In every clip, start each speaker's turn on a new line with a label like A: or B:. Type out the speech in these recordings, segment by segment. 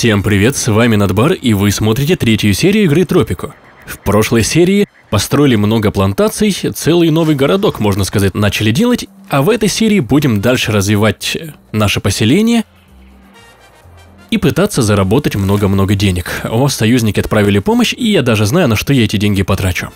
A: Всем привет, с вами Надбар, и вы смотрите третью серию игры Тропику. В прошлой серии построили много плантаций, целый новый городок, можно сказать, начали делать, а в этой серии будем дальше развивать э, наше поселение и пытаться заработать много-много денег. О, союзники отправили помощь, и я даже знаю, на что я эти деньги потрачу.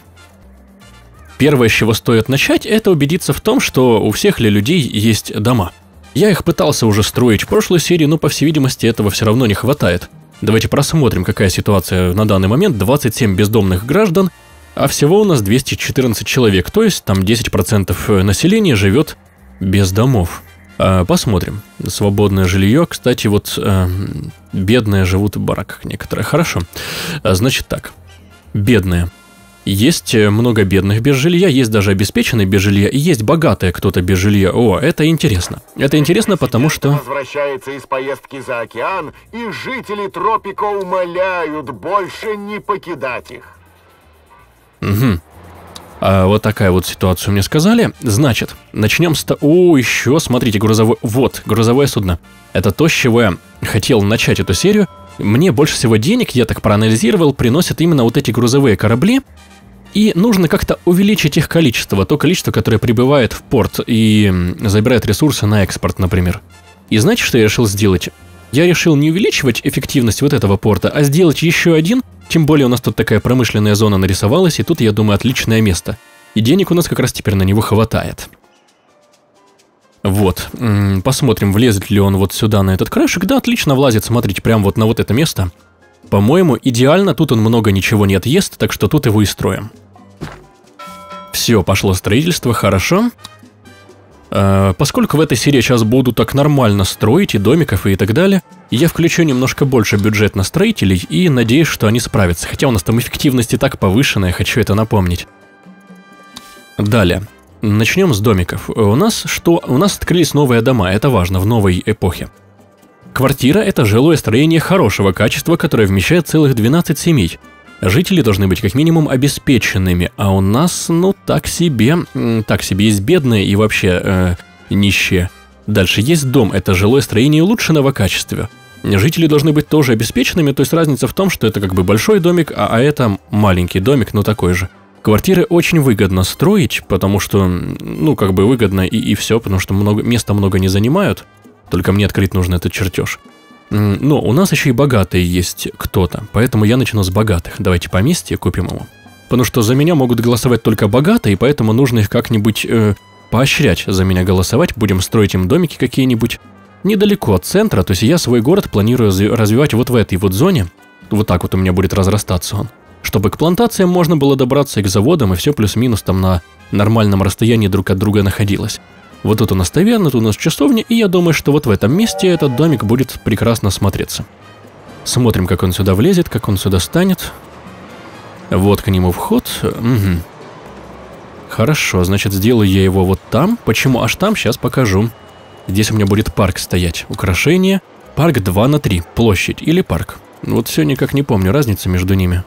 A: Первое, с чего стоит начать, это убедиться в том, что у всех ли людей есть дома – я их пытался уже строить в прошлой серии, но по всей видимости этого все равно не хватает. Давайте просмотрим, какая ситуация на данный момент. 27 бездомных граждан, а всего у нас 214 человек, то есть там 10% э, населения живет без домов. А, посмотрим. Свободное жилье. Кстати, вот э, бедные живут в бараках некоторые. Хорошо. А, значит так. Бедные. Есть э, много бедных без жилья, есть даже обеспеченные без жилья, и есть богатые кто-то без жилья. О, это интересно. Это интересно, потому что...
B: Возвращается из поездки за океан, и жители тропика умоляют больше не покидать их.
A: Угу. А, вот такая вот ситуация мне сказали. Значит, начнем с... О, еще, смотрите, грузовое... Вот, грузовое судно. Это то, с чего я хотел начать эту серию. Мне больше всего денег, я так проанализировал, приносят именно вот эти грузовые корабли, и нужно как-то увеличить их количество, то количество, которое прибывает в порт и забирает ресурсы на экспорт, например. И знаете, что я решил сделать? Я решил не увеличивать эффективность вот этого порта, а сделать еще один, тем более у нас тут такая промышленная зона нарисовалась, и тут, я думаю, отличное место. И денег у нас как раз теперь на него хватает. Вот, посмотрим, влезет ли он вот сюда, на этот краешек. Да, отлично влазит, смотрите, прям вот на вот это место. По-моему, идеально, тут он много ничего не отъест, так что тут его и строим. Все, пошло строительство, хорошо. А, поскольку в этой серии сейчас буду так нормально строить и домиков и так далее, я включу немножко больше бюджет на строителей и надеюсь, что они справятся, хотя у нас там эффективность и так повышенная, хочу это напомнить. Далее. Начнем с домиков. У нас что? У нас открылись новые дома, это важно, в новой эпохе. Квартира – это жилое строение хорошего качества, которое вмещает целых 12 семей – Жители должны быть как минимум обеспеченными, а у нас, ну, так себе, так себе есть бедные и вообще э, нищие. Дальше есть дом, это жилое строение улучшенного качества. Жители должны быть тоже обеспеченными, то есть разница в том, что это как бы большой домик, а, а это маленький домик, но такой же. Квартиры очень выгодно строить, потому что, ну, как бы выгодно и, и все, потому что много, места много не занимают. Только мне открыть нужно этот чертеж. Но у нас еще и богатые есть кто-то, поэтому я начну с богатых. Давайте поместье купим ему. Потому что за меня могут голосовать только богатые, поэтому нужно их как-нибудь э, поощрять за меня голосовать. Будем строить им домики какие-нибудь недалеко от центра. То есть я свой город планирую развивать вот в этой вот зоне. Вот так вот у меня будет разрастаться он. Чтобы к плантациям можно было добраться, и к заводам, и все плюс-минус там на нормальном расстоянии друг от друга находилось. Вот тут у нас таверна, тут у нас часовня, и я думаю, что вот в этом месте этот домик будет прекрасно смотреться. Смотрим, как он сюда влезет, как он сюда станет. Вот к нему вход. Угу. Хорошо, значит, сделаю я его вот там. Почему аж там, сейчас покажу. Здесь у меня будет парк стоять. Украшение. Парк 2 на 3. Площадь или парк. Вот все никак не помню разницы между ними.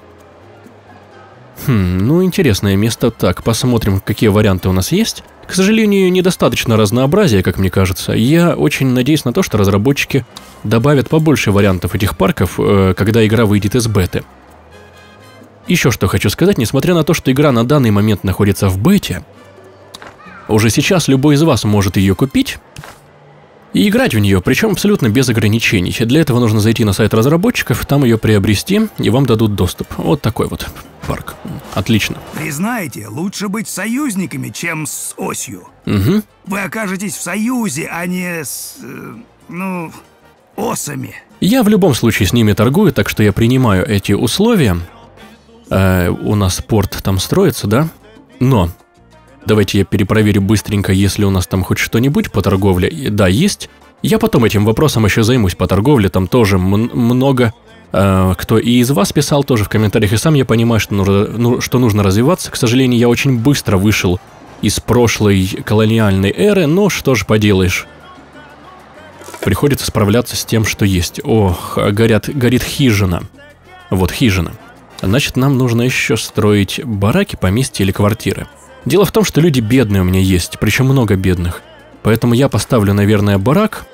A: Хм, ну интересное место. Так, посмотрим, какие варианты у нас есть. К сожалению, недостаточно разнообразия, как мне кажется. Я очень надеюсь на то, что разработчики добавят побольше вариантов этих парков, э, когда игра выйдет из беты. Еще что хочу сказать, несмотря на то, что игра на данный момент находится в бете, уже сейчас любой из вас может ее купить и играть в нее, причем абсолютно без ограничений. Для этого нужно зайти на сайт разработчиков, там ее приобрести, и вам дадут доступ. Вот такой вот парк. Отлично.
B: Признаете, лучше быть союзниками, чем с осью. Угу. Вы окажетесь в союзе, а не с... Э, ну... осами.
A: Я в любом случае с ними торгую, так что я принимаю эти условия. Э, у нас порт там строится, да? Но Давайте я перепроверю быстренько, если у нас там хоть что-нибудь по торговле. Да, есть. Я потом этим вопросом еще займусь по торговле, там тоже много э, кто и из вас писал тоже в комментариях, и сам я понимаю, что нужно, ну, что нужно развиваться. К сожалению, я очень быстро вышел из прошлой колониальной эры, но что же поделаешь. Приходится справляться с тем, что есть. Ох, горят, горит хижина. Вот хижина. Значит, нам нужно еще строить бараки, поместья или квартиры. Дело в том, что люди бедные у меня есть, причем много бедных. Поэтому я поставлю, наверное, барак.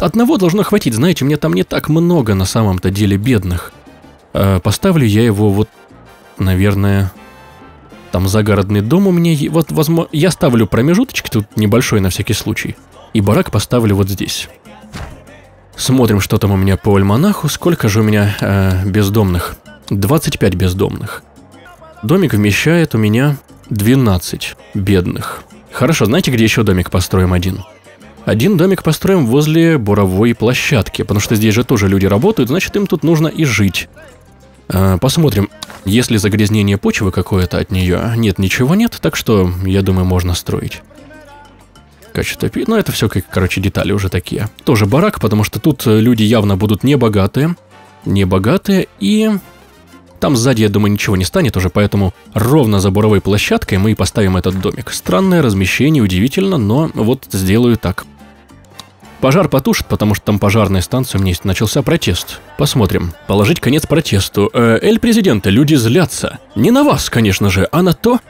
A: Одного должно хватить, знаете, у меня там не так много на самом-то деле бедных. А поставлю я его вот, наверное, там загородный дом у меня, вот, возможно, я ставлю промежуточек тут небольшой на всякий случай, и барак поставлю вот здесь. Смотрим, что там у меня по альманаху, сколько же у меня э, бездомных. 25 бездомных. Домик вмещает у меня 12 бедных. Хорошо, знаете, где еще домик построим один? Один домик построим возле буровой площадки, потому что здесь же тоже люди работают, значит им тут нужно и жить. А, посмотрим, если загрязнение почвы какое-то от нее. А, нет, ничего нет, так что, я думаю, можно строить. Качество пи... Ну, это все, как, короче, детали уже такие. Тоже барак, потому что тут э, люди явно будут небогатые. Небогатые и там сзади, я думаю, ничего не станет уже, поэтому ровно за буровой площадкой мы и поставим этот домик. Странное размещение, удивительно, но вот сделаю так. Пожар потушит, потому что там пожарная станция, у меня есть, начался протест. Посмотрим. Положить конец протесту. Э, эль президента, люди злятся. Не на вас, конечно же, а на то,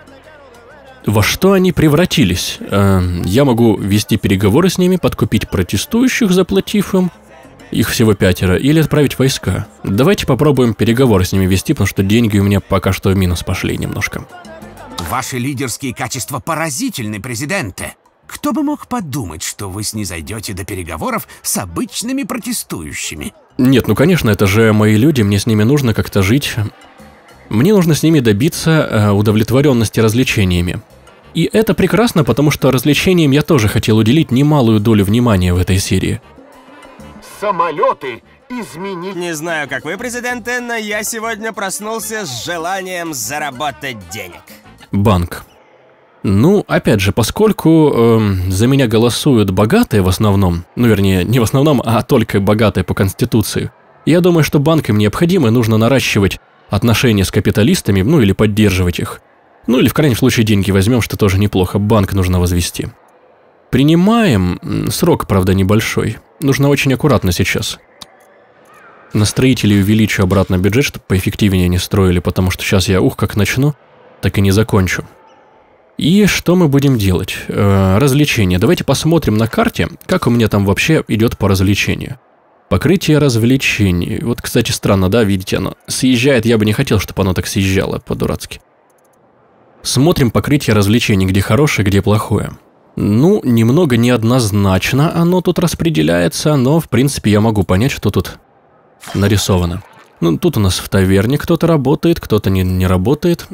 A: во что они превратились. Э, я могу вести переговоры с ними, подкупить протестующих, заплатив им их всего пятеро, или отправить войска. Давайте попробуем переговоры с ними вести, потому что деньги у меня пока что в минус пошли немножко.
B: Ваши лидерские качества поразительны, президенты. Кто бы мог подумать, что вы снизойдете до переговоров с обычными протестующими?
A: Нет, ну конечно, это же мои люди, мне с ними нужно как-то жить. Мне нужно с ними добиться э, удовлетворенности развлечениями. И это прекрасно, потому что развлечениям я тоже хотел уделить немалую долю внимания в этой серии
B: самолеты изменить... Не знаю, как вы, президент Энна, я сегодня проснулся с желанием заработать денег.
A: Банк. Ну, опять же, поскольку э, за меня голосуют богатые в основном, ну, вернее, не в основном, а только богатые по Конституции, я думаю, что банкам необходимо и нужно наращивать отношения с капиталистами, ну, или поддерживать их. Ну, или в крайнем случае деньги возьмем, что тоже неплохо, банк нужно возвести. Принимаем, срок, правда, небольшой. Нужно очень аккуратно сейчас. На строителей увеличу обратно бюджет, чтобы поэффективнее не строили, потому что сейчас я ух как начну, так и не закончу. И что мы будем делать? Э, развлечения. Давайте посмотрим на карте, как у меня там вообще идет по развлечению. Покрытие развлечений. Вот, кстати, странно, да, видите, оно съезжает. Я бы не хотел, чтобы оно так съезжало по-дурацки. Смотрим покрытие развлечений, где хорошее, где плохое. Ну, немного неоднозначно оно тут распределяется, но, в принципе, я могу понять, что тут нарисовано. Ну, тут у нас в таверне кто-то работает, кто-то не, не работает.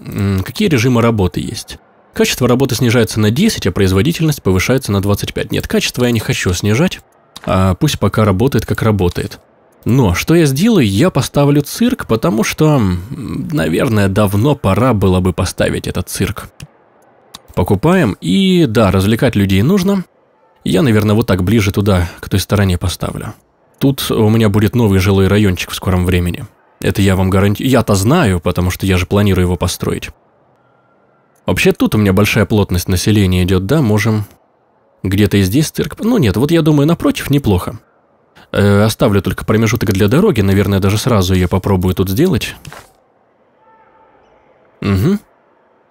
A: Какие режимы работы есть? Качество работы снижается на 10, а производительность повышается на 25. Нет, качество я не хочу снижать, а пусть пока работает, как работает. Но что я сделаю? Я поставлю цирк, потому что, наверное, давно пора было бы поставить этот цирк. Покупаем. И да, развлекать людей нужно. Я, наверное, вот так ближе туда, к той стороне поставлю. Тут у меня будет новый жилой райончик в скором времени. Это я вам гарантирую. Я-то знаю, потому что я же планирую его построить. Вообще тут у меня большая плотность населения идет, да, можем... Где-то и здесь цирк... Ну нет, вот я думаю, напротив, неплохо. Э, оставлю только промежуток для дороги, наверное, даже сразу ее попробую тут сделать. Угу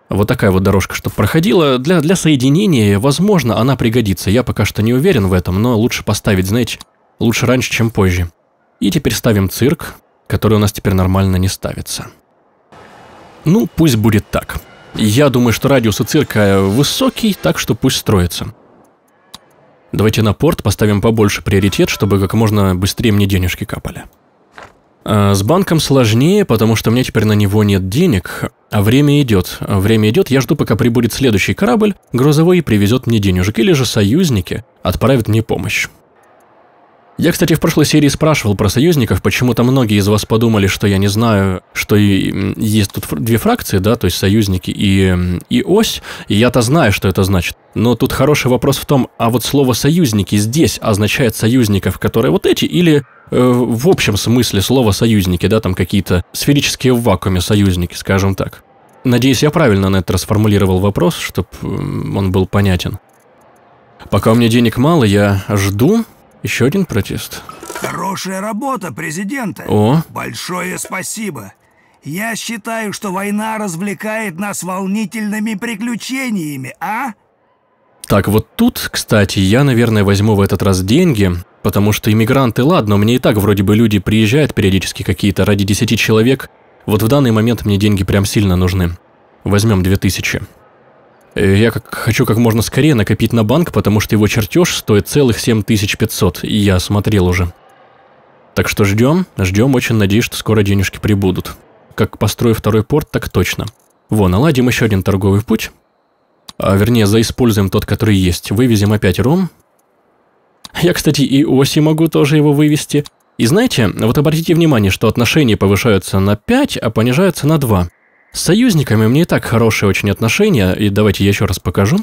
A: вот такая вот дорожка, чтобы проходила. Для, для соединения, возможно, она пригодится. Я пока что не уверен в этом, но лучше поставить, знаете, лучше раньше, чем позже. И теперь ставим цирк, который у нас теперь нормально не ставится. Ну, пусть будет так. Я думаю, что радиус у цирка высокий, так что пусть строится. Давайте на порт поставим побольше приоритет, чтобы как можно быстрее мне денежки капали. Э, с банком сложнее, потому что у меня теперь на него нет денег, а время идет. Время идет, я жду, пока прибудет следующий корабль, грузовой, и привезет мне денежек, или же союзники отправят мне помощь. Я, кстати, в прошлой серии спрашивал про союзников, почему-то многие из вас подумали, что я не знаю, что есть тут две фракции, да, то есть союзники и, и ось, и я-то знаю, что это значит. Но тут хороший вопрос в том, а вот слово «союзники» здесь означает союзников, которые вот эти, или э, в общем смысле слово «союзники», да, там какие-то сферические в вакууме союзники, скажем так. Надеюсь, я правильно на это расформулировал вопрос, чтобы он был понятен. Пока у меня денег мало, я жду еще один протест.
B: Хорошая работа президента. О. Большое спасибо. Я считаю, что война развлекает нас волнительными приключениями, а?
A: Так, вот тут, кстати, я, наверное, возьму в этот раз деньги, потому что иммигранты, ладно, мне и так вроде бы люди приезжают периодически какие-то ради 10 человек, вот в данный момент мне деньги прям сильно нужны. Возьмем 2000. Э, я как, хочу как можно скорее накопить на банк, потому что его чертеж стоит целых 7500, и я смотрел уже. Так что ждем, ждем, очень надеюсь, что скоро денежки прибудут. Как построю второй порт, так точно. Во, наладим еще один торговый путь, а, вернее, заиспользуем тот, который есть. Вывезем опять ром. Я, кстати, и оси могу тоже его вывести. И знаете, вот обратите внимание, что отношения повышаются на 5, а понижаются на 2. С союзниками мне и так хорошие очень отношения, и давайте я еще раз покажу.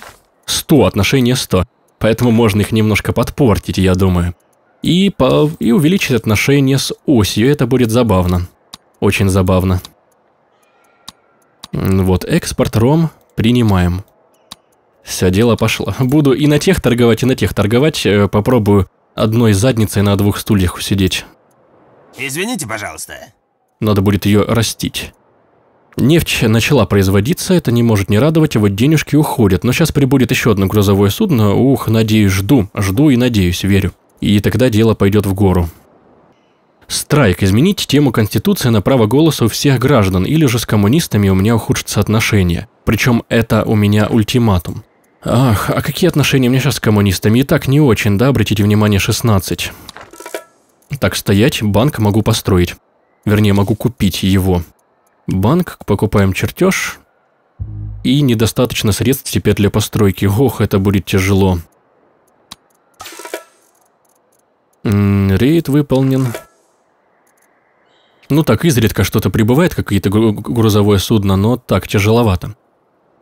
A: 100, отношения 100. Поэтому можно их немножко подпортить, я думаю. И, по... и увеличить отношения с осью, это будет забавно. Очень забавно. Вот, экспорт ром принимаем. Все, дело пошло. Буду и на тех торговать, и на тех торговать. Э, попробую одной задницей на двух стульях усидеть.
B: Извините, пожалуйста.
A: Надо будет ее растить. Нефть начала производиться, это не может не радовать, вот денежки уходят. Но сейчас прибудет еще одно грузовое судно. Ух, надеюсь, жду, жду и надеюсь, верю. И тогда дело пойдет в гору. Страйк. Изменить тему Конституции на право голоса у всех граждан, или же с коммунистами у меня ухудшатся отношения. Причем это у меня ультиматум. Ах, а какие отношения у меня сейчас с коммунистами? И так не очень, да, обратите внимание, 16. Так, стоять, банк могу построить. Вернее, могу купить его. Банк, покупаем чертеж. И недостаточно средств теперь для постройки. Ох, это будет тяжело. Рейд выполнен. Ну так, изредка что-то прибывает, какие-то грузовое судно, но так, тяжеловато.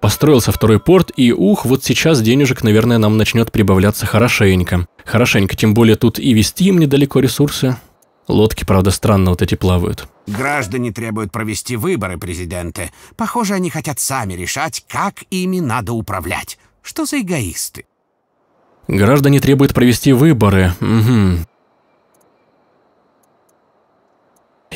A: Построился второй порт, и ух, вот сейчас денежек, наверное, нам начнет прибавляться хорошенько. Хорошенько, тем более тут и вести им недалеко ресурсы. Лодки, правда, странно вот эти плавают.
B: Граждане требуют провести выборы, президенты. Похоже, они хотят сами решать, как ими надо управлять. Что за эгоисты?
A: Граждане требуют провести выборы. Угу.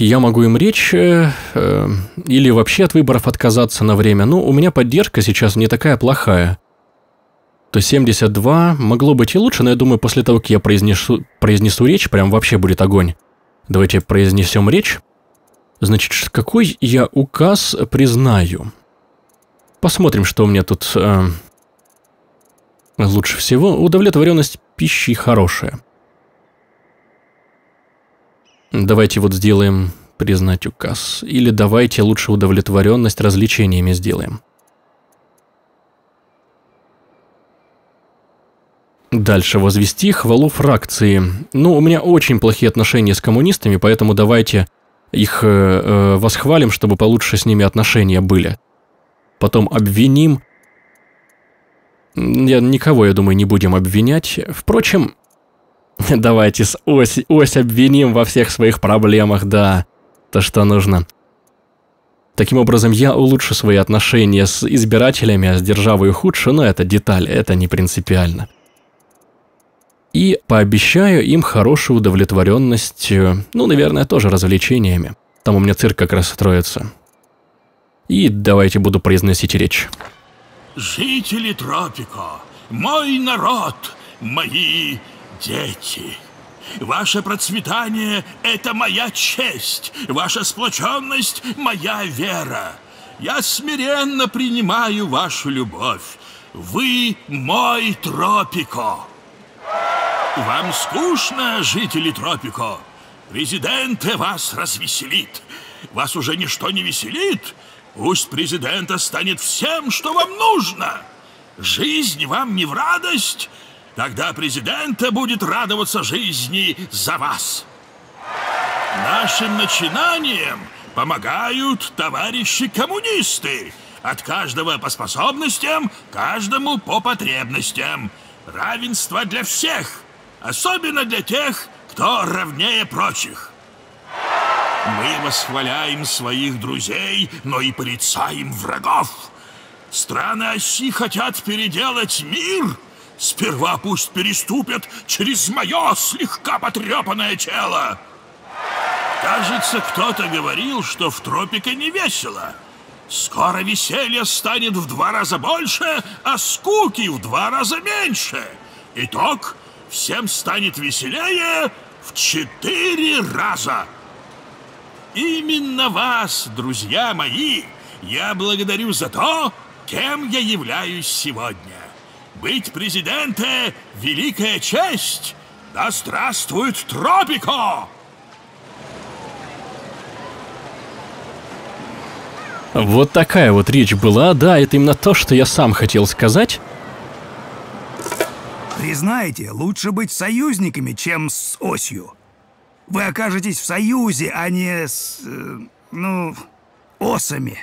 A: я могу им речь э, э, или вообще от выборов отказаться на время. Но ну, у меня поддержка сейчас не такая плохая. То 72 могло быть и лучше, но я думаю, после того, как я произнесу, произнесу речь, прям вообще будет огонь. Давайте произнесем речь. Значит, какой я указ признаю? Посмотрим, что у меня тут э, лучше всего. Удовлетворенность пищи хорошая. Давайте вот сделаем признать указ. Или давайте лучше удовлетворенность развлечениями сделаем. Дальше возвести хвалу фракции. Ну, у меня очень плохие отношения с коммунистами, поэтому давайте их э, э восхвалим, чтобы получше с ними отношения были. Потом обвиним. Я, никого, я думаю, не будем обвинять. Впрочем, Давайте с ось, ось обвиним во всех своих проблемах, да. То, что нужно. Таким образом, я улучшу свои отношения с избирателями, а с державой ухудшу, но это деталь, это не принципиально. И пообещаю им хорошую удовлетворенность, э, ну, наверное, тоже развлечениями. Там у меня цирк как раз строится. И давайте буду произносить речь.
C: Жители тропика, мой народ, мои Дети, ваше процветание — это моя честь, ваша сплоченность — моя вера. Я смиренно принимаю вашу любовь. Вы мой Тропико. Вам скучно, жители Тропико? Президенте вас развеселит. Вас уже ничто не веселит? Пусть президента станет всем, что вам нужно. Жизнь вам не в радость — Тогда президента будет радоваться жизни за вас. Нашим начинаниям помогают товарищи-коммунисты. От каждого по способностям, каждому по потребностям. Равенство для всех, особенно для тех, кто равнее прочих. Мы восхваляем своих друзей, но и порицаем врагов. Страны оси хотят переделать мир — Сперва пусть переступят через мое слегка потрепанное тело. Кажется, кто-то говорил, что в тропике не весело. Скоро веселье станет в два раза больше, а скуки в два раза меньше. Итог, всем станет веселее в четыре раза. Именно вас, друзья мои, я благодарю за то, кем я являюсь сегодня. Быть президенте – великая честь! Да здравствует Тропико!
A: Вот такая вот речь была, да, это именно то, что я сам хотел сказать.
B: Признаете, лучше быть союзниками, чем с осью. Вы окажетесь в союзе, а не с... Э, ну... осами.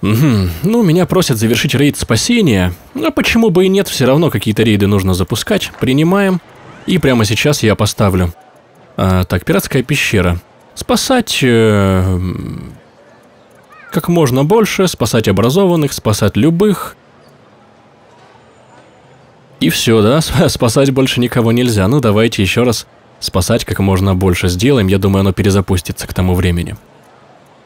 A: Угу, ну меня просят завершить рейд спасения,
B: а почему бы и нет,
A: все равно какие-то рейды нужно запускать, принимаем, и прямо сейчас я поставлю. А, так, пиратская пещера. Спасать... Э, как можно больше, спасать образованных, спасать любых. И все, да, спасать больше никого нельзя, ну давайте еще раз спасать как можно больше сделаем, я думаю оно перезапустится к тому времени.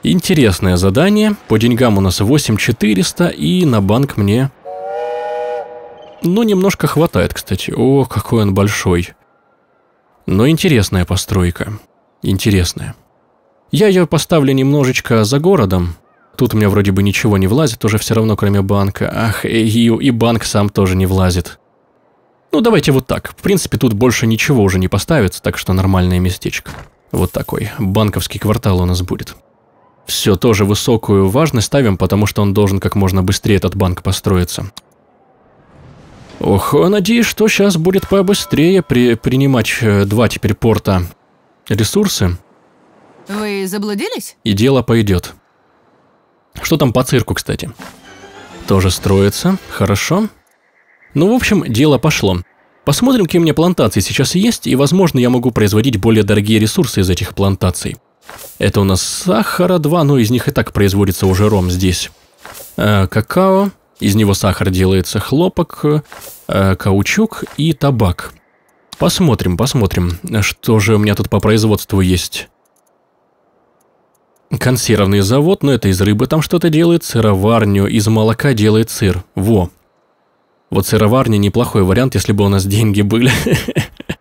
A: Интересное задание. По деньгам у нас 8400 и на банк мне... Ну, немножко хватает, кстати. О, какой он большой. Но интересная постройка. Интересная. Я ее поставлю немножечко за городом. Тут у меня вроде бы ничего не влазит уже все равно, кроме банка. Ах, и, и банк сам тоже не влазит. Ну, давайте вот так. В принципе, тут больше ничего уже не поставится, так что нормальное местечко. Вот такой банковский квартал у нас будет все тоже высокую важность ставим, потому что он должен как можно быстрее этот банк построиться. Ох, надеюсь, что сейчас будет побыстрее при принимать э, два теперь порта ресурсы.
B: Вы заблудились?
A: И дело пойдет. Что там по цирку, кстати? Тоже строится, хорошо. Ну, в общем, дело пошло. Посмотрим, какие у меня плантации сейчас есть, и, возможно, я могу производить более дорогие ресурсы из этих плантаций. Это у нас сахара 2, но из них и так производится уже ром здесь. Э, какао, из него сахар делается, хлопок, э, каучук и табак. Посмотрим, посмотрим, что же у меня тут по производству есть. Консервный завод, но это из рыбы там что-то делает, сыроварню, из молока делает сыр. Во. Вот сыроварня неплохой вариант, если бы у нас деньги были.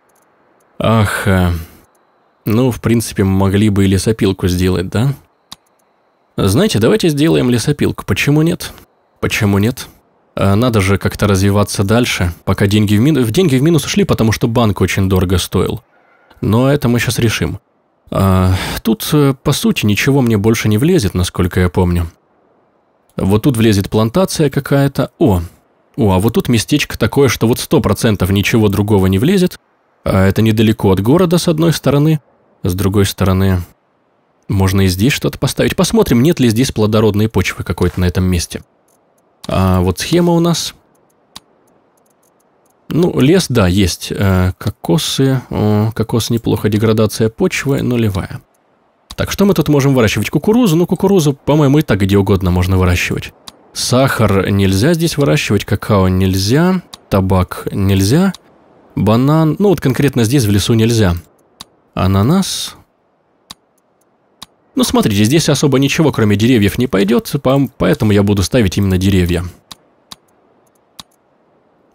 A: Ах, э. Ну, в принципе, могли бы и лесопилку сделать, да? Знаете, давайте сделаем лесопилку. Почему нет? Почему нет? А, надо же как-то развиваться дальше, пока деньги в, мин... в деньги в минус ушли, потому что банк очень дорого стоил. Но это мы сейчас решим. А, тут, э, по сути, ничего мне больше не влезет, насколько я помню. Вот тут влезет плантация какая-то. О, о, а вот тут местечко такое, что вот 100% ничего другого не влезет. А это недалеко от города, с одной стороны – с другой стороны, можно и здесь что-то поставить. Посмотрим, нет ли здесь плодородной почвы какой-то на этом месте. А вот схема у нас. Ну, лес, да, есть. Э, кокосы. О, кокос неплохо. Деградация почвы нулевая. Так, что мы тут можем выращивать? Кукурузу? Ну, кукурузу, по-моему, и так где угодно можно выращивать. Сахар нельзя здесь выращивать, какао нельзя, табак нельзя, банан... Ну, вот конкретно здесь в лесу нельзя. Ананас. Ну, смотрите, здесь особо ничего, кроме деревьев, не пойдет, поэтому я буду ставить именно деревья.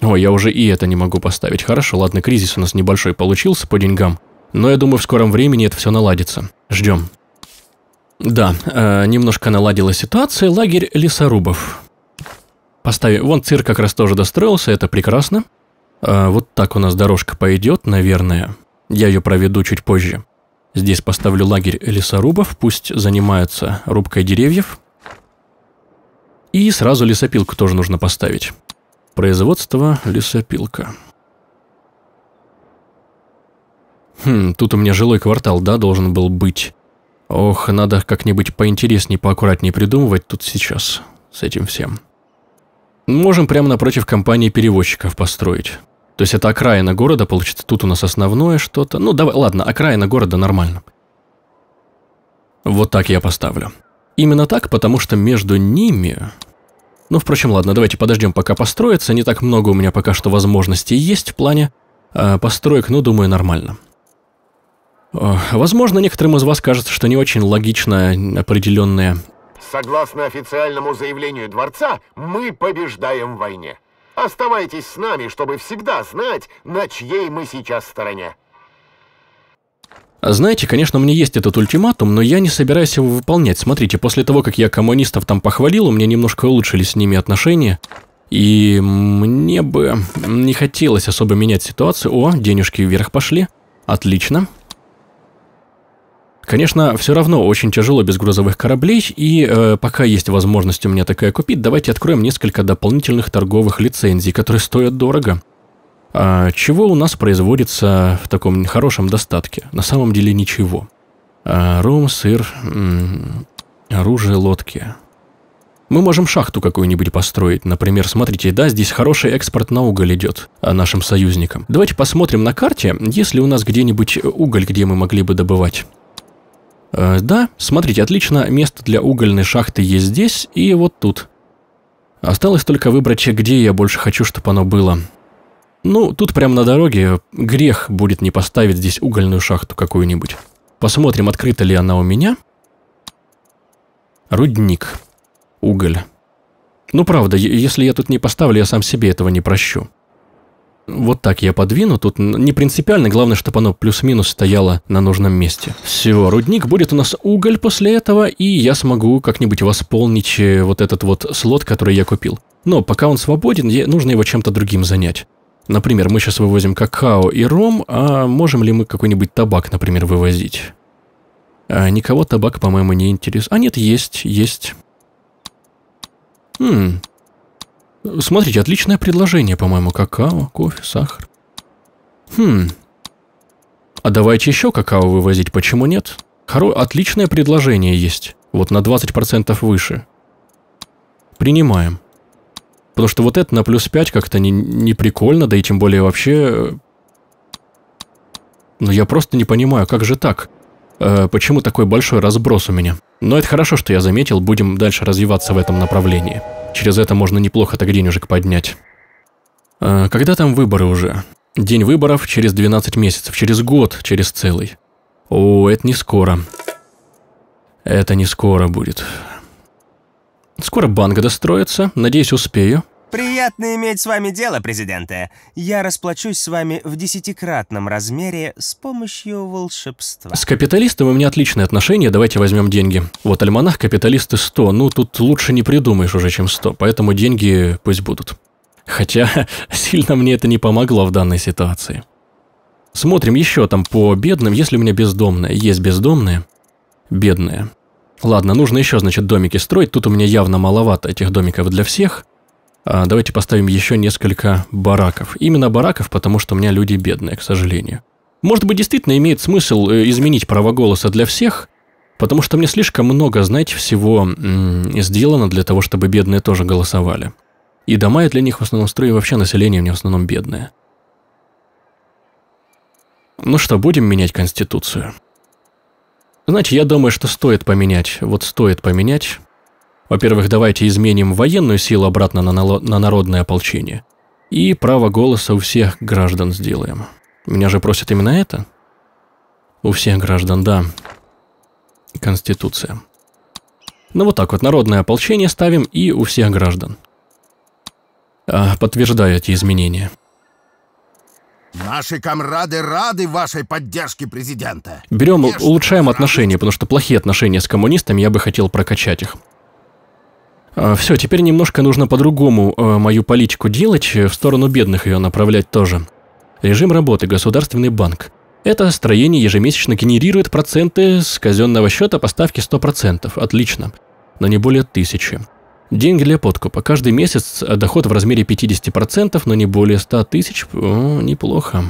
A: Ой, я уже и это не могу поставить. Хорошо, ладно, кризис у нас небольшой получился по деньгам. Но я думаю, в скором времени это все наладится. Ждем. Да, э, немножко наладила ситуация. Лагерь лесорубов. Поставим... Вон цирк как раз тоже достроился, это прекрасно. Э, вот так у нас дорожка пойдет, наверное. Я ее проведу чуть позже. Здесь поставлю лагерь лесорубов, пусть занимаются рубкой деревьев. И сразу лесопилку тоже нужно поставить. Производство лесопилка. Хм, тут у меня жилой квартал, да, должен был быть. Ох, надо как-нибудь поинтереснее, поаккуратнее придумывать тут сейчас с этим всем. Можем прямо напротив компании перевозчиков построить. То есть это окраина города, получится, тут у нас основное что-то. Ну, давай, ладно, окраина города нормально. Вот так я поставлю. Именно так, потому что между ними... Ну, впрочем, ладно, давайте подождем, пока построится. Не так много у меня пока что возможностей есть в плане э, построек, но, ну, думаю, нормально. Э, возможно, некоторым из вас кажется, что не очень логично определенное.
B: Согласно официальному заявлению дворца, мы побеждаем в войне. Оставайтесь с нами, чтобы всегда знать, на чьей мы сейчас стороне.
A: Знаете, конечно, мне есть этот ультиматум, но я не собираюсь его выполнять. Смотрите, после того, как я коммунистов там похвалил, у меня немножко улучшились с ними отношения. И мне бы не хотелось особо менять ситуацию. О, денежки вверх пошли. Отлично. Конечно, все равно очень тяжело без грузовых кораблей, и э, пока есть возможность у меня такая купить, давайте откроем несколько дополнительных торговых лицензий, которые стоят дорого. А чего у нас производится в таком хорошем достатке? На самом деле ничего. А, ром, сыр, м- оружие, лодки. Мы можем шахту какую-нибудь построить. Например, смотрите, да, здесь хороший экспорт на уголь идет а, нашим союзникам. Давайте посмотрим на карте, если у нас где-нибудь э, уголь, где мы могли бы добывать. Э, да, смотрите, отлично, место для угольной шахты есть здесь и вот тут. Осталось только выбрать, где я больше хочу, чтобы оно было. Ну, тут прямо на дороге грех будет не поставить здесь угольную шахту какую-нибудь. Посмотрим, открыта ли она у меня. Рудник. Уголь. Ну, правда, если я тут не поставлю, я сам себе этого не прощу. Вот так я подвину, тут не принципиально, главное, чтобы оно плюс-минус стояло на нужном месте. Все, рудник будет у нас уголь после этого, и я смогу как-нибудь восполнить э, вот этот вот слот, который я купил. Но пока он свободен, нужно его чем-то другим занять. Например, мы сейчас вывозим какао и ром, а можем ли мы какой-нибудь табак, например, вывозить? А никого табак, по-моему, не интересует. А нет, есть, есть. Хм, Смотрите, отличное предложение, по-моему. Какао, кофе, сахар. Хм. А давайте еще какао вывозить, почему нет? Хоро... Отличное предложение есть. Вот на 20% выше. Принимаем. Потому что вот это на плюс 5 как-то не, не прикольно, да и тем более вообще... Э, ну, я просто не понимаю, а как же так? Э, почему такой большой разброс у меня. Но это хорошо, что я заметил, будем дальше развиваться в этом направлении. Через это можно неплохо так денежек поднять. А когда там выборы уже? День выборов через 12 месяцев, через год, через целый. О, это не скоро. Это не скоро будет. Скоро банк достроится, надеюсь, успею.
B: Приятно иметь с вами дело, президенты. Я расплачусь с вами в десятикратном размере с помощью волшебства. С
A: капиталистом у меня отличные отношения, давайте возьмем деньги. Вот альманах капиталисты 100, ну тут лучше не придумаешь уже, чем 100, поэтому деньги пусть будут. Хотя сильно мне это не помогло в данной ситуации. Смотрим еще там по бедным, если у меня бездомные? Есть бездомные, бедные. Ладно, нужно еще, значит, домики строить. Тут у меня явно маловато этих домиков для всех. А, давайте поставим еще несколько бараков. Именно бараков, потому что у меня люди бедные, к сожалению. Может быть, действительно имеет смысл э, изменить право голоса для всех, потому что мне слишком много, знаете, всего сделано для того, чтобы бедные тоже голосовали. И дома для них в основном строю, и вообще население у меня в основном бедное. Ну что, будем менять Конституцию? Знаете, я думаю, что стоит поменять, вот стоит поменять во-первых, давайте изменим военную силу обратно на, на народное ополчение. И право голоса у всех граждан сделаем. Меня же просят именно это? У всех граждан, да. Конституция. Ну вот так вот, народное ополчение ставим и у всех граждан. А, подтверждаю эти изменения.
B: Наши комрады рады вашей поддержке президента.
A: Берем, Конечно, улучшаем отношения, потому что плохие отношения с коммунистами, я бы хотел прокачать их. А, Все, теперь немножко нужно по-другому э, мою политику делать, э, в сторону бедных ее направлять тоже. Режим работы Государственный банк. Это строение ежемесячно генерирует проценты с казенного счета по ставке 100%. Отлично. Но не более тысячи. Деньги для подкупа. Каждый месяц э, доход в размере 50%, но не более 100 тысяч. неплохо.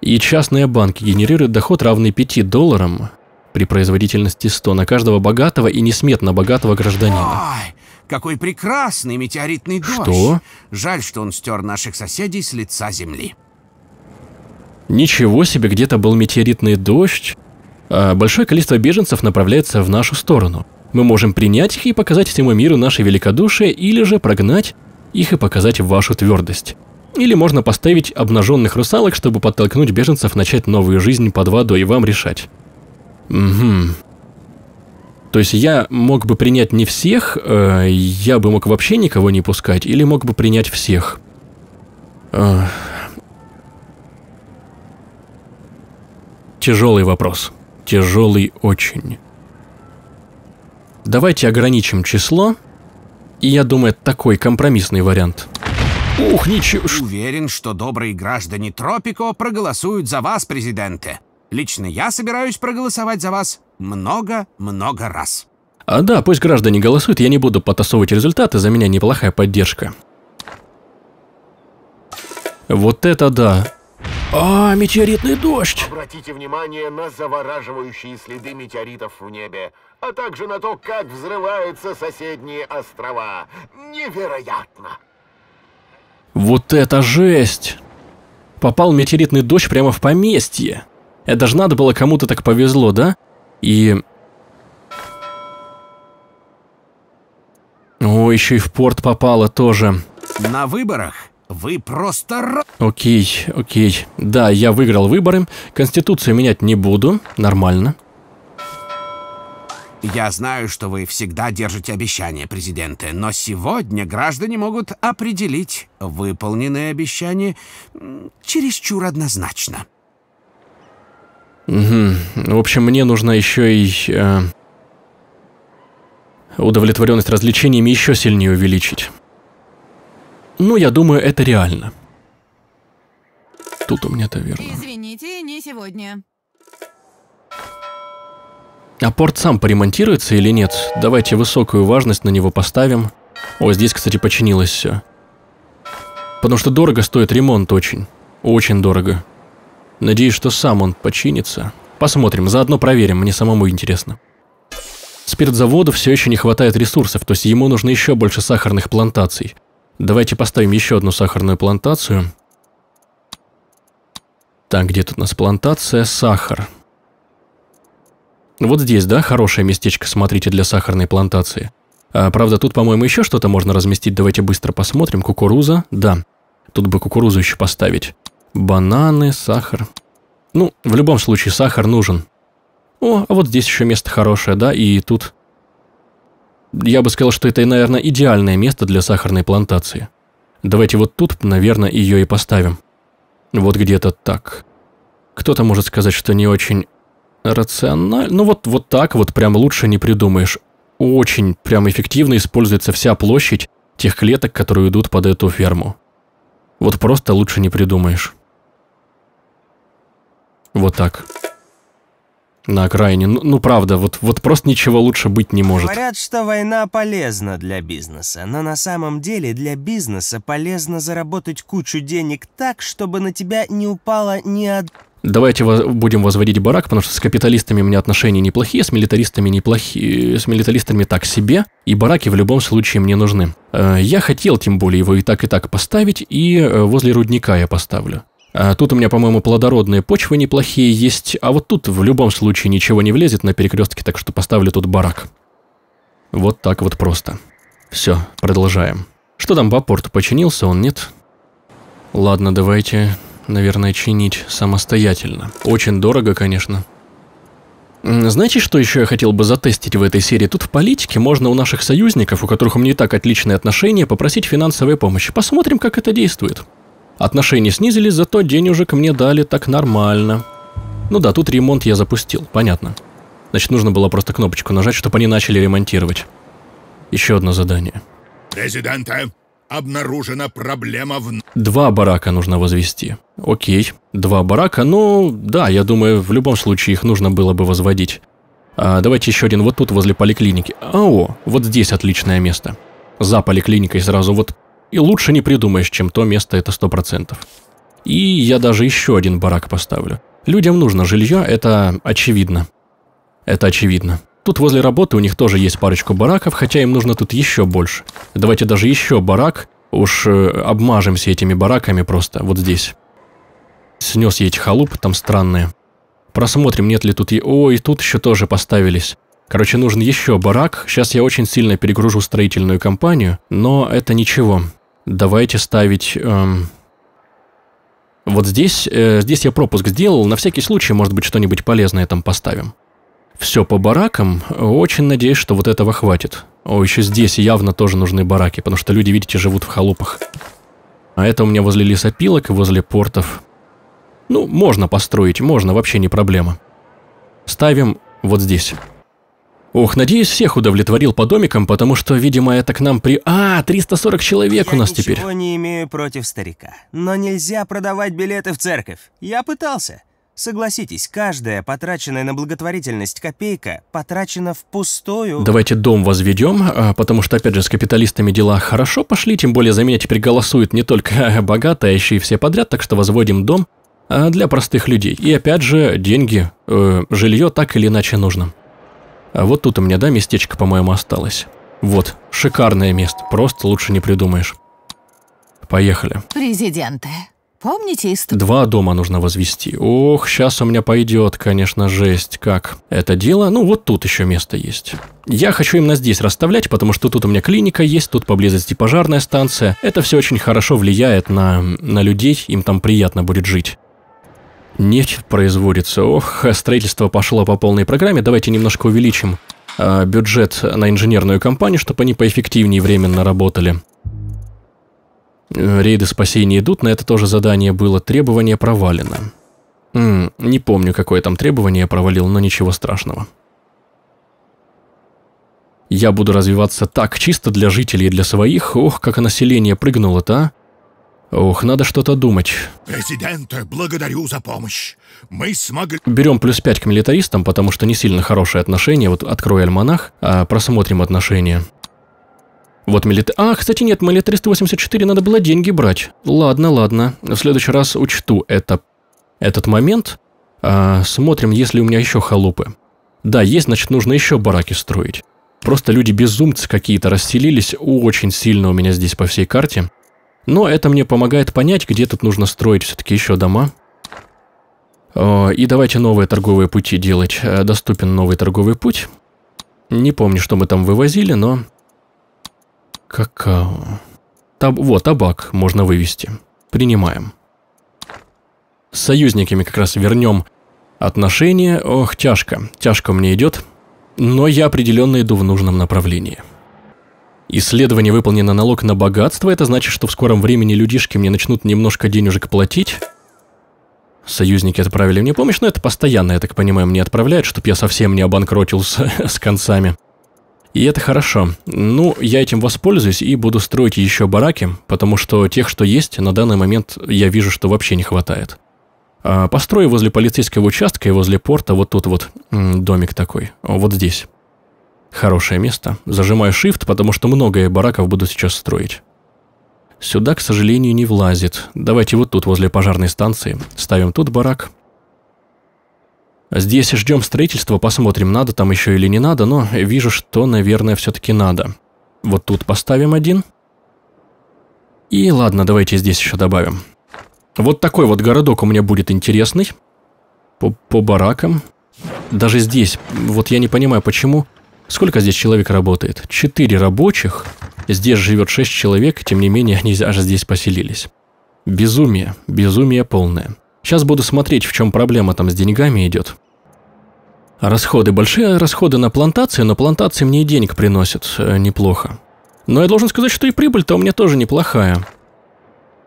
A: И частные банки генерируют доход равный 5 долларам при производительности 100 на каждого богатого и несметно богатого гражданина. Ой,
B: какой прекрасный метеоритный дождь! Что? Жаль, что он стер наших соседей с лица земли.
A: Ничего себе, где-то был метеоритный дождь. А большое количество беженцев направляется в нашу сторону. Мы можем принять их и показать всему миру наше великодушие, или же прогнать их и показать вашу твердость. Или можно поставить обнаженных русалок, чтобы подтолкнуть беженцев начать новую жизнь под водой, и вам решать. Угу. То есть я мог бы принять не всех, э, я бы мог вообще никого не пускать, или мог бы принять всех. Э, тяжелый вопрос. Тяжелый очень. Давайте ограничим число. И я думаю, это такой компромиссный вариант.
B: Ух, ничего. Уверен, что добрые граждане Тропико проголосуют за вас, президенте. Лично я собираюсь проголосовать за вас много-много раз. А да, пусть
A: граждане голосуют, я не буду потасовывать результаты, за меня неплохая поддержка. Вот это да. А, метеоритный дождь! Обратите внимание на завораживающие следы
B: метеоритов в небе, а также на то, как взрываются соседние острова. Невероятно!
A: Вот это жесть! Попал метеоритный дождь прямо в поместье. Это же надо было кому-то так повезло, да? И... О, еще и в порт попало тоже.
B: На выборах вы просто...
A: Окей, окей. Да, я выиграл выборы. Конституцию менять не буду. Нормально.
B: Я знаю, что вы всегда держите обещания, президенты, но сегодня граждане могут определить выполненные обещания чересчур однозначно.
A: Угу. В общем, мне нужна еще и... Э, удовлетворенность развлечениями еще сильнее увеличить. Ну, я думаю, это реально. Тут у меня верно. Извините,
B: не сегодня.
A: А порт сам поремонтируется или нет? Давайте высокую важность на него поставим. О, здесь, кстати, починилось все. Потому что дорого стоит ремонт очень. Очень дорого. Надеюсь, что сам он починится. Посмотрим, заодно проверим, мне самому интересно. Спиртзаводу все еще не хватает ресурсов, то есть ему нужно еще больше сахарных плантаций. Давайте поставим еще одну сахарную плантацию. Так, где тут у нас плантация? Сахар. Вот здесь, да, хорошее местечко, смотрите, для сахарной плантации. А, правда, тут, по-моему, еще что-то можно разместить. Давайте быстро посмотрим. Кукуруза, да. Тут бы кукурузу еще поставить. Бананы, сахар. Ну, в любом случае, сахар нужен. О, а вот здесь еще место хорошее, да, и тут. Я бы сказал, что это, наверное, идеальное место для сахарной плантации. Давайте вот тут, наверное, ее и поставим. Вот где-то так. Кто-то может сказать, что не очень рационально. Ну вот, вот так вот прям лучше не придумаешь. Очень прям эффективно используется вся площадь тех клеток, которые идут под эту ферму. Вот просто лучше не придумаешь. Вот так. На окраине. Ну, ну правда, вот, вот просто ничего лучше быть не может.
B: Говорят, что война полезна для бизнеса, но на самом деле для бизнеса полезно заработать кучу денег так, чтобы на тебя не упала ни одна
A: давайте будем возводить барак, потому что с капиталистами у меня отношения неплохие, с милитаристами неплохие, с милитаристами так себе, и бараки в любом случае мне нужны. Э, я хотел, тем более, его и так, и так поставить, и э, возле рудника я поставлю. Э, тут у меня, по-моему, плодородные почвы неплохие есть, а вот тут в любом случае ничего не влезет на перекрестке, так что поставлю тут барак. Вот так вот просто. Все, продолжаем. Что там, по порту починился, он нет? Ладно, давайте наверное, чинить самостоятельно. Очень дорого, конечно. Знаете, что еще я хотел бы затестить в этой серии? Тут в политике можно у наших союзников, у которых у меня и так отличные отношения, попросить финансовой помощи. Посмотрим, как это действует. Отношения снизились, зато денежек мне дали так нормально. Ну да, тут ремонт я запустил, понятно. Значит, нужно было просто кнопочку нажать, чтобы они начали ремонтировать. Еще одно задание.
C: Президента, обнаружена проблема в...
A: Два барака нужно возвести. Окей, два барака, ну да, я думаю, в любом случае их нужно было бы возводить. А, давайте еще один вот тут, возле поликлиники. Ао, вот здесь отличное место. За поликлиникой сразу вот. И лучше не придумаешь, чем то место, это 100%. И я даже еще один барак поставлю. Людям нужно жилье, это очевидно. Это очевидно. Тут возле работы у них тоже есть парочку бараков, хотя им нужно тут еще больше. Давайте даже еще барак, уж э, обмажемся этими бараками просто, вот здесь. Снес я эти халупы там странные. Просмотрим, нет ли тут... Е... О, и тут еще тоже поставились. Короче, нужен еще барак. Сейчас я очень сильно перегружу строительную компанию, но это ничего. Давайте ставить... Эм... Вот здесь, э, здесь я пропуск сделал, на всякий случай, может быть, что-нибудь полезное там поставим все по баракам. Очень надеюсь, что вот этого хватит. О, еще здесь явно тоже нужны бараки, потому что люди, видите, живут в халупах. А это у меня возле лесопилок и возле портов. Ну, можно построить, можно, вообще не проблема. Ставим вот здесь. Ох, надеюсь, всех удовлетворил по домикам, потому что, видимо, это к нам при... А, 340 человек Я у нас теперь. Я ничего
B: не имею против старика, но нельзя продавать билеты в церковь. Я пытался. Согласитесь, каждая потраченная на благотворительность копейка потрачена впустую. Давайте
A: дом возведем, а, потому что, опять же, с капиталистами дела хорошо пошли, тем более, за меня теперь голосуют не только богатые, а еще и все подряд, так что возводим дом а, для простых людей. И опять же, деньги, э, жилье так или иначе нужно. А вот тут у меня, да, местечко, по-моему, осталось. Вот, шикарное место, просто лучше не придумаешь. Поехали.
B: Президенты, Помните историю?
A: Два дома нужно возвести. Ох, сейчас у меня пойдет, конечно, жесть, как это дело. Ну, вот тут еще место есть. Я хочу именно здесь расставлять, потому что тут у меня клиника есть, тут поблизости пожарная станция. Это все очень хорошо влияет на, на людей, им там приятно будет жить. Нефть производится. Ох, строительство пошло по полной программе. Давайте немножко увеличим э, бюджет на инженерную компанию, чтобы они поэффективнее временно работали. Э, рейды спасения идут, на это тоже задание было. Требование провалено. М -м, не помню, какое там требование я провалил, но ничего страшного. Я буду развиваться так чисто для жителей и для своих. Ох, как население прыгнуло-то, а. Ох, надо что-то думать.
C: Президента, благодарю за помощь. Мы смогли...
A: Берем плюс 5 к милитаристам, потому что не сильно хорошие отношения. Вот открой альманах, а просмотрим отношения. Вот милит... А, кстати, нет, милит 384 надо было деньги брать. Ладно, ладно. В следующий раз учту это... этот момент. А, смотрим, есть ли у меня еще холопы. Да, есть, значит, нужно еще бараки строить. Просто люди-безумцы какие-то расселились очень сильно у меня здесь по всей карте. Но это мне помогает понять, где тут нужно строить все-таки еще дома. А, и давайте новые торговые пути делать. Э, доступен новый торговый путь. Не помню, что мы там вывозили, но Какао. Таб вот, табак можно вывести. Принимаем. С союзниками как раз вернем отношения. Ох, тяжко. Тяжко мне идет. Но я определенно иду в нужном направлении. Исследование выполнено налог на богатство. Это значит, что в скором времени людишки мне начнут немножко денежек платить. Союзники отправили мне помощь, но это постоянно, я так понимаю, мне отправляют, чтобы я совсем не обанкротился с концами. И это хорошо. Ну, я этим воспользуюсь и буду строить еще бараки, потому что тех, что есть, на данный момент я вижу, что вообще не хватает. А, построю возле полицейского участка и возле порта вот тут вот домик такой, вот здесь. Хорошее место. Зажимаю shift, потому что многое бараков буду сейчас строить. Сюда, к сожалению, не влазит. Давайте вот тут, возле пожарной станции. Ставим тут барак. Здесь ждем строительства, посмотрим, надо там еще или не надо, но вижу, что, наверное, все-таки надо. Вот тут поставим один. И ладно, давайте здесь еще добавим. Вот такой вот городок у меня будет интересный. По, по баракам. Даже здесь, вот я не понимаю, почему... Сколько здесь человек работает? Четыре рабочих. Здесь живет шесть человек, тем не менее, они аж здесь поселились. Безумие, безумие полное. Сейчас буду смотреть, в чем проблема там с деньгами идет. Расходы. Большие расходы на плантации, но плантации мне и денег приносят э, неплохо. Но я должен сказать, что и прибыль-то у меня тоже неплохая.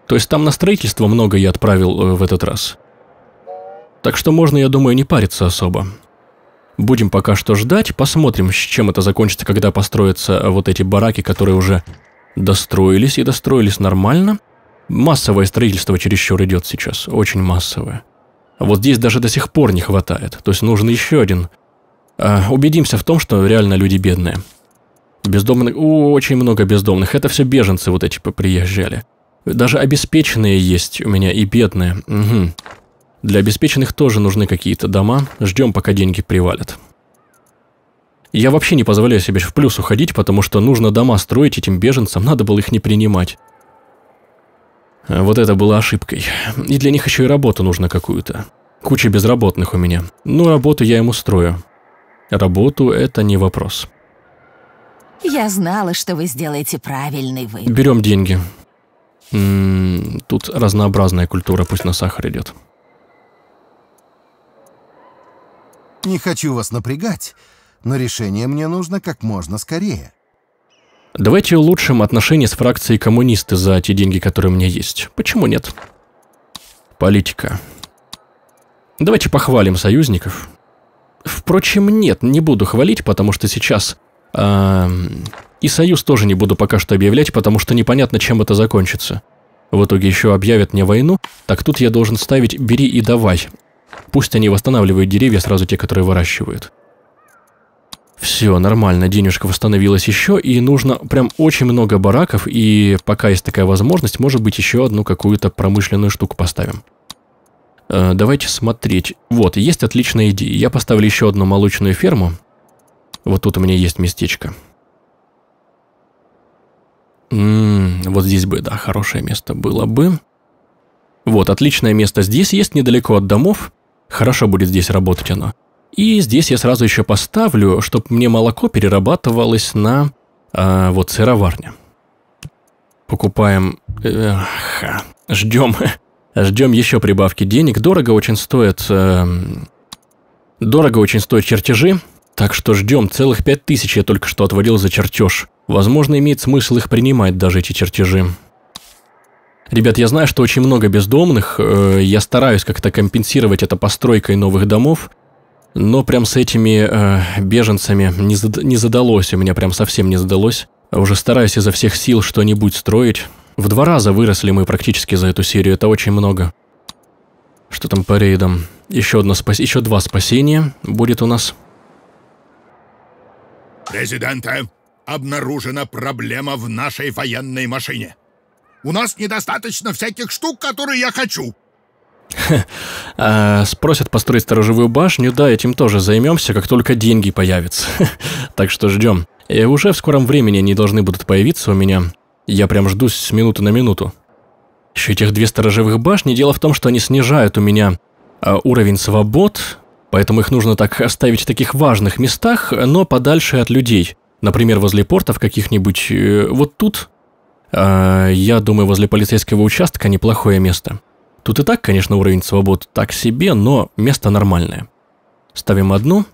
A: То есть там на строительство много я отправил э, в этот раз. Так что можно, я думаю, не париться особо. Будем пока что ждать, посмотрим, с чем это закончится, когда построятся э, вот эти бараки, которые уже достроились и достроились нормально – Массовое строительство чересчур идет сейчас, очень массовое. Вот здесь даже до сих пор не хватает. То есть нужен еще один. А, убедимся в том, что реально люди бедные. Бездомных, очень много бездомных. Это все беженцы вот эти приезжали. Даже обеспеченные есть у меня и бедные. Угу. Для обеспеченных тоже нужны какие-то дома. Ждем, пока деньги привалят. Я вообще не позволяю себе в плюс уходить, потому что нужно дома строить этим беженцам, надо было их не принимать. Вот это было ошибкой. И для них еще и работу нужно какую-то. Куча безработных у меня. Ну, работу я им устрою. Работу – это не вопрос.
B: Я знала, что вы сделаете правильный выбор.
A: Берем деньги. М м-м, -м, тут разнообразная культура, пусть на сахар идет.
B: Не хочу вас напрягать, но решение мне нужно как можно скорее.
A: Давайте улучшим отношения с фракцией коммунисты за те деньги, которые у меня есть. Почему нет? Политика. Давайте похвалим союзников. Впрочем, нет, не буду хвалить, потому что сейчас... Э, и союз тоже не буду пока что объявлять, потому что непонятно, чем это закончится. В итоге еще объявят мне войну, так тут я должен ставить «бери и давай». Пусть они восстанавливают деревья сразу те, которые выращивают все, нормально, денежка восстановилась еще, и нужно прям очень много бараков, и пока есть такая возможность, может быть, еще одну какую-то промышленную штуку поставим. Э, давайте смотреть. Вот, есть отличная идея. Я поставлю еще одну молочную ферму. Вот тут у меня есть местечко. М м-м, -м, вот здесь бы, да, хорошее место было бы. Вот, отличное место здесь есть, недалеко от домов. Хорошо будет здесь работать оно. И здесь я сразу еще поставлю, чтобы мне молоко перерабатывалось на э, вот сыроварня. Покупаем... Эх, ждем. ждем еще прибавки денег. Дорого очень стоит... Э, дорого очень стоят чертежи. Так что ждем. Целых пять тысяч я только что отвалил за чертеж. Возможно, имеет смысл их принимать даже эти чертежи. Ребят, я знаю, что очень много бездомных. Э, я стараюсь как-то компенсировать это постройкой новых домов. Но прям с этими э, беженцами не, зад... не задалось, у меня прям совсем не задалось. А уже стараюсь изо всех сил что-нибудь строить. В два раза выросли мы практически за эту серию, это очень много. Что там по рейдам? Еще, одно спас... Еще два спасения будет у нас.
C: Президенте, обнаружена проблема в нашей военной машине. У нас недостаточно всяких штук, которые я хочу.
A: Э, спросят построить сторожевую башню, да, этим тоже займемся, как только деньги появятся. так что ждем. И уже в скором времени они должны будут появиться у меня. Я прям жду с минуты на минуту. Еще этих две сторожевых башни, дело в том, что они снижают у меня э, уровень свобод, поэтому их нужно так оставить в таких важных местах, но подальше от людей. Например, возле портов каких-нибудь, э, вот тут. Я думаю, возле полицейского участка неплохое место. Тут и так, конечно, уровень свобод так себе, но место нормальное. Ставим одну,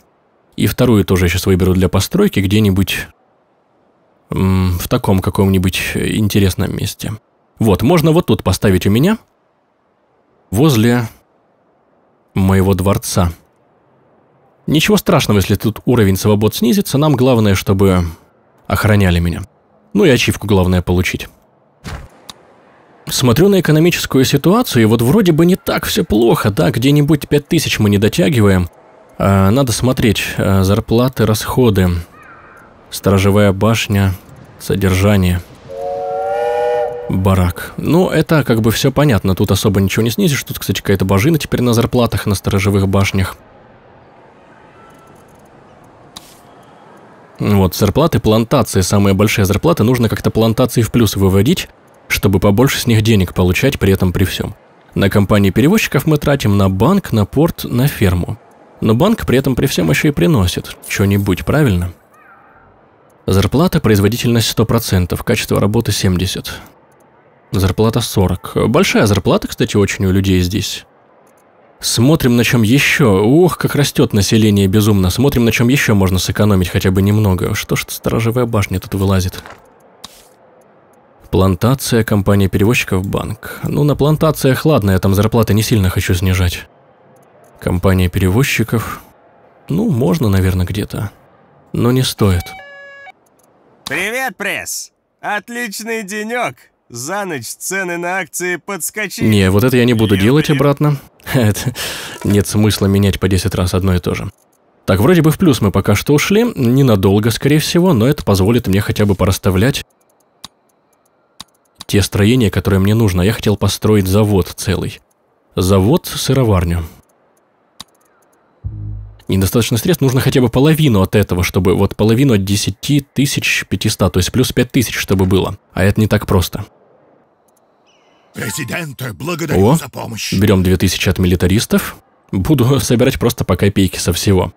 A: и вторую тоже я сейчас выберу для постройки где-нибудь в таком каком-нибудь интересном месте. Вот, можно вот тут поставить у меня, возле моего дворца. Ничего страшного, если тут уровень свобод снизится, нам главное, чтобы охраняли меня. Ну и ачивку главное получить. Смотрю на экономическую ситуацию, и вот вроде бы не так все плохо, да, где-нибудь 5000 мы не дотягиваем. А, надо смотреть, а, зарплаты, расходы, сторожевая башня, содержание, барак. Ну, это как бы все понятно, тут особо ничего не снизишь. Тут, кстати, какая-то бажина теперь на зарплатах, на сторожевых башнях. Вот, зарплаты, плантации, самые большие зарплаты, нужно как-то плантации в плюс выводить чтобы побольше с них денег получать при этом при всем. На компании перевозчиков мы тратим на банк, на порт, на ферму. Но банк при этом при всем еще и приносит что-нибудь, правильно? Зарплата, производительность 100%, качество работы 70%. Зарплата 40. Большая зарплата, кстати, очень у людей здесь. Смотрим, на чем еще. Ох, как растет население безумно. Смотрим, на чем еще можно сэкономить хотя бы немного. Что ж сторожевая башня тут вылазит? Плантация компании перевозчиков банк. Ну, на плантациях ладно, я там зарплаты не сильно хочу снижать. Компания перевозчиков. Ну, можно, наверное, где-то. Но не стоит.
B: Привет, пресс! Отличный денек! За ночь цены на акции подскочили.
A: Не, вот это я не буду Ё делать обратно. Это нет смысла менять по 10 раз одно и то же. Так, вроде бы в плюс мы пока что ушли, ненадолго, скорее всего, но это позволит мне хотя бы пораставлять те строения, которые мне нужно. Я хотел построить завод целый. Завод-сыроварню. Недостаточно средств, нужно хотя бы половину от этого, чтобы вот половину от 10 500, то есть плюс 5 тысяч, чтобы было. А это не так просто.
C: Президента, благодарю О, за помощь.
A: Берем 2000 от милитаристов. Буду собирать просто по копейке со всего.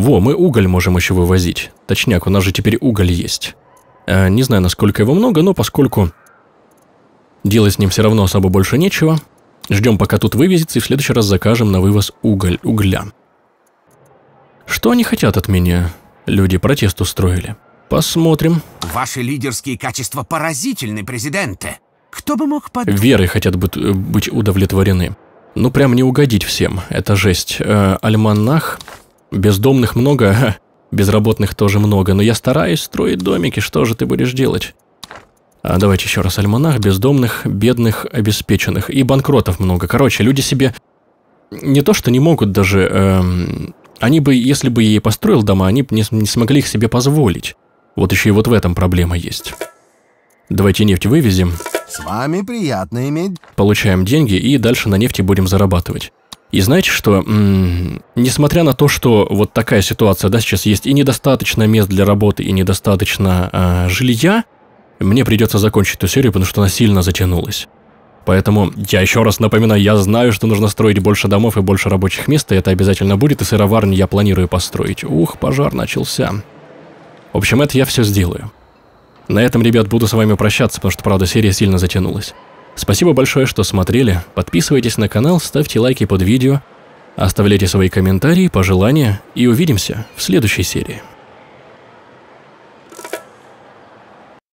A: Во, мы уголь можем еще вывозить. Точняк, у нас же теперь уголь есть. Э, не знаю, насколько его много, но поскольку делать с ним все равно особо больше нечего, ждем, пока тут вывезется, и в следующий раз закажем на вывоз уголь, угля. Что они хотят от меня? Люди протест устроили.
B: Посмотрим. Ваши лидерские качества поразительны, президенты. Кто бы мог подумать?
A: Верой хотят быть, быть удовлетворены. Ну, прям не угодить всем. Это жесть. Э, альманах Бездомных много, безработных тоже много, но я стараюсь строить домики, что же ты будешь делать? А давайте еще раз альманах, бездомных, бедных, обеспеченных и банкротов много. Короче, люди себе не то что не могут даже, эм, они бы, если бы я и построил дома, они бы не, не смогли их себе позволить. Вот еще и вот в этом проблема есть. Давайте нефть вывезем.
B: С вами приятно иметь.
A: Получаем деньги и дальше на нефти будем зарабатывать. И знаете что, м-м, несмотря на то, что вот такая ситуация, да, сейчас есть и недостаточно мест для работы, и недостаточно э, жилья, мне придется закончить эту серию, потому что она сильно затянулась. Поэтому я еще раз напоминаю, я знаю, что нужно строить больше домов и больше рабочих мест, и это обязательно будет, и сыроварню я планирую построить. Ух, пожар начался. В общем, это я все сделаю. На этом, ребят, буду с вами прощаться, потому что, правда, серия сильно затянулась. Спасибо большое, что смотрели. Подписывайтесь на канал, ставьте лайки под видео, оставляйте свои комментарии, пожелания и увидимся в следующей серии.